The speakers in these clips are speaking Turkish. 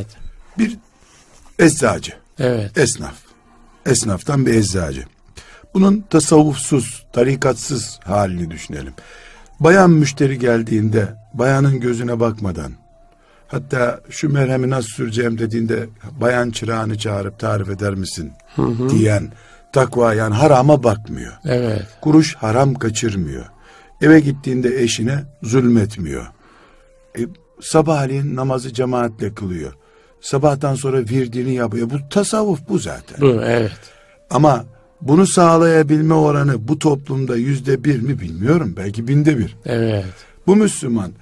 Evet. Bir eczacı. Evet. Esnaf. Esnaftan bir eczacı. Bunun tasavvufsuz, tarikatsız halini düşünelim. Bayan müşteri geldiğinde bayanın gözüne bakmadan hatta şu merhemi nasıl süreceğim dediğinde bayan çırağını çağırıp tarif eder misin hı hı. diyen takva yani harama bakmıyor. Evet. Kuruş haram kaçırmıyor. Eve gittiğinde eşine zulmetmiyor. E, sabahleyin namazı cemaatle kılıyor. Sabahtan sonra virdini yapıyor. Bu tasavvuf bu zaten. Bu evet. Ama bunu sağlayabilme oranı bu toplumda yüzde bir mi bilmiyorum. Belki binde bir. Evet. Bu Müslüman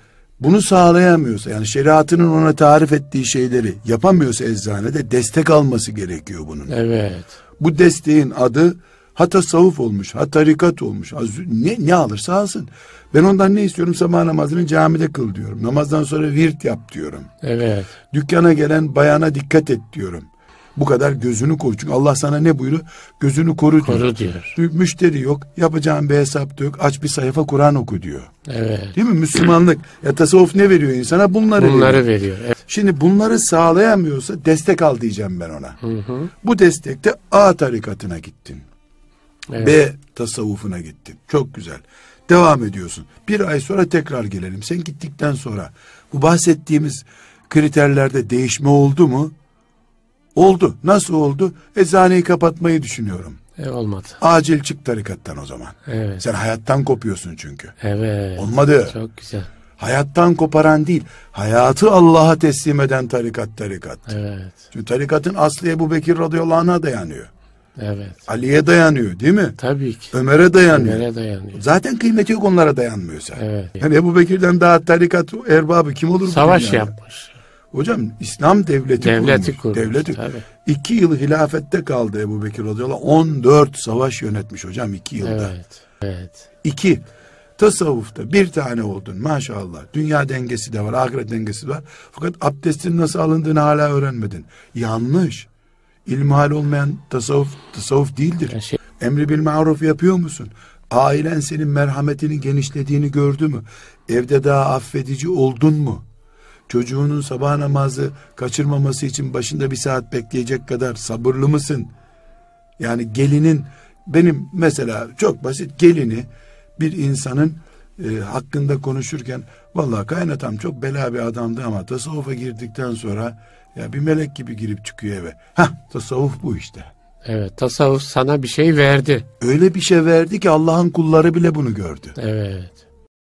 bunu sağlayamıyorsa yani şeriatının ona tarif ettiği şeyleri yapamıyorsa eczanede destek alması gerekiyor bunun. Evet. Bu desteğin adı Ha tasavvuf olmuş, ha tarikat olmuş. Ne, ne alırsa alsın. Ben ondan ne istiyorum? Sabah namazını camide kıl diyorum. Namazdan sonra virt yap diyorum. Evet. Dükkana gelen bayana dikkat et diyorum. Bu kadar gözünü koru. Çünkü Allah sana ne buyuruyor? Gözünü koru, koru diyor. diyor. Müşteri yok. Yapacağın bir hesap yok. Aç bir sayfa Kur'an oku diyor. Evet. Değil mi? Müslümanlık. ya tasavvuf ne veriyor insana? Bunları, Bunları veriyor. veriyor. Evet. Şimdi bunları sağlayamıyorsa destek al diyeceğim ben ona. Hı hı. Bu destekte A tarikatına gittin. Evet. B tasavvufuna gittim. Çok güzel. Devam ediyorsun. Bir ay sonra tekrar gelelim. Sen gittikten sonra bu bahsettiğimiz kriterlerde değişme oldu mu? Oldu. Nasıl oldu? Eczaneyi kapatmayı düşünüyorum. E, olmadı. Acil çık tarikattan o zaman. Evet. Sen hayattan kopuyorsun çünkü. Evet. Olmadı. Çok güzel. Hayattan koparan değil, hayatı Allah'a teslim eden tarikat tarikat. Evet. Çünkü tarikatın aslı Ebu Bekir radıyallahu anh'a dayanıyor. Evet. Ali'ye dayanıyor değil mi? Tabii ki. Ömer'e dayanıyor. Ömer'e dayanıyor. Zaten kıymeti yok onlara dayanmıyor zaten. Evet. Yani Ebu Bekir'den daha tarikat erbabı kim olur? Savaş yapmış. Hocam İslam devleti, devleti kurmuş. kurmuş. Devleti tabii. İki yıl hilafette kaldı Ebu Bekir radıyallahu On dört savaş yönetmiş hocam iki yılda. Evet. evet. İki. Tasavvufta bir tane oldun maşallah. Dünya dengesi de var, ahiret dengesi de var. Fakat abdestin nasıl alındığını hala öğrenmedin. Yanlış. İlmihal olmayan tasavvuf, tasavvuf değildir. Şey... Emri bil maruf yapıyor musun? Ailen senin merhametini genişlediğini gördü mü? Evde daha affedici oldun mu? Çocuğunun sabah namazı kaçırmaması için başında bir saat bekleyecek kadar sabırlı mısın? Yani gelinin benim mesela çok basit gelini bir insanın e, hakkında konuşurken vallahi kaynatam çok bela bir adamdı ama tasavvufa girdikten sonra ya bir melek gibi girip çıkıyor eve. ha tasavvuf bu işte. Evet tasavvuf sana bir şey verdi. Öyle bir şey verdi ki Allah'ın kulları bile bunu gördü. Evet.